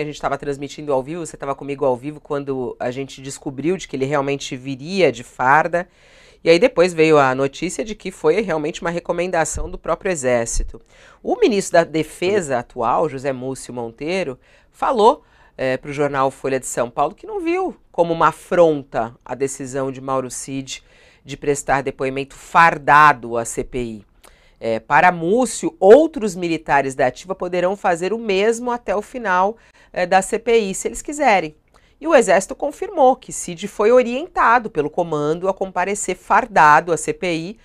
a gente estava transmitindo ao vivo, você estava comigo ao vivo quando a gente descobriu de que ele realmente viria de farda. E aí depois veio a notícia de que foi realmente uma recomendação do próprio Exército. O ministro da Defesa atual, José Múcio Monteiro, falou é, para o jornal Folha de São Paulo que não viu como uma afronta a decisão de Mauro Cid de prestar depoimento fardado à CPI. É, para Múcio, outros militares da ativa poderão fazer o mesmo até o final é, da CPI, se eles quiserem. E o Exército confirmou que Cid foi orientado pelo comando a comparecer fardado à CPI,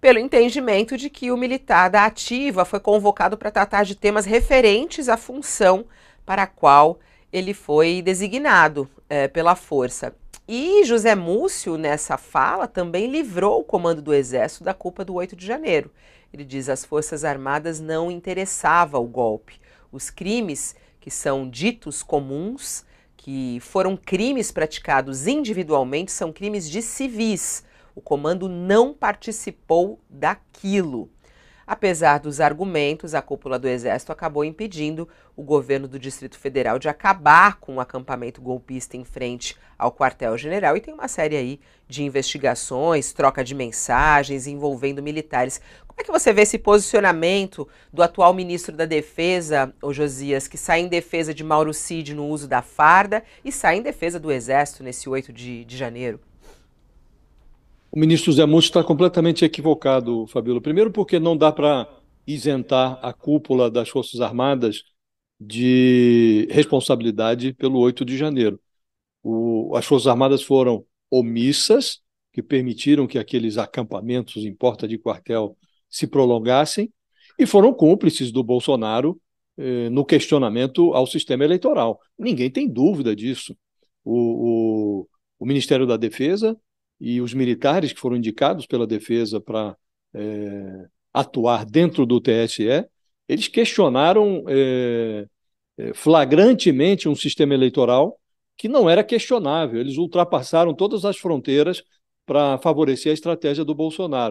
pelo entendimento de que o militar da ativa foi convocado para tratar de temas referentes à função para a qual ele foi designado é, pela força. E José Múcio, nessa fala, também livrou o comando do exército da culpa do 8 de janeiro. Ele diz: as Forças Armadas não interessava o golpe. Os crimes que são ditos comuns, que foram crimes praticados individualmente, são crimes de civis. O comando não participou daquilo. Apesar dos argumentos, a cúpula do Exército acabou impedindo o governo do Distrito Federal de acabar com o um acampamento golpista em frente ao quartel-general. E tem uma série aí de investigações, troca de mensagens envolvendo militares. Como é que você vê esse posicionamento do atual ministro da Defesa, o Josias, que sai em defesa de Mauro Cid no uso da farda e sai em defesa do Exército nesse 8 de, de janeiro? O ministro Zé Múcio está completamente equivocado, Fabíola. Primeiro, porque não dá para isentar a cúpula das Forças Armadas de responsabilidade pelo 8 de janeiro. O, as Forças Armadas foram omissas, que permitiram que aqueles acampamentos em porta de quartel se prolongassem, e foram cúmplices do Bolsonaro eh, no questionamento ao sistema eleitoral. Ninguém tem dúvida disso. o, o, o Ministério da Defesa e os militares que foram indicados pela defesa para é, atuar dentro do TSE, eles questionaram é, é, flagrantemente um sistema eleitoral que não era questionável. Eles ultrapassaram todas as fronteiras para favorecer a estratégia do Bolsonaro.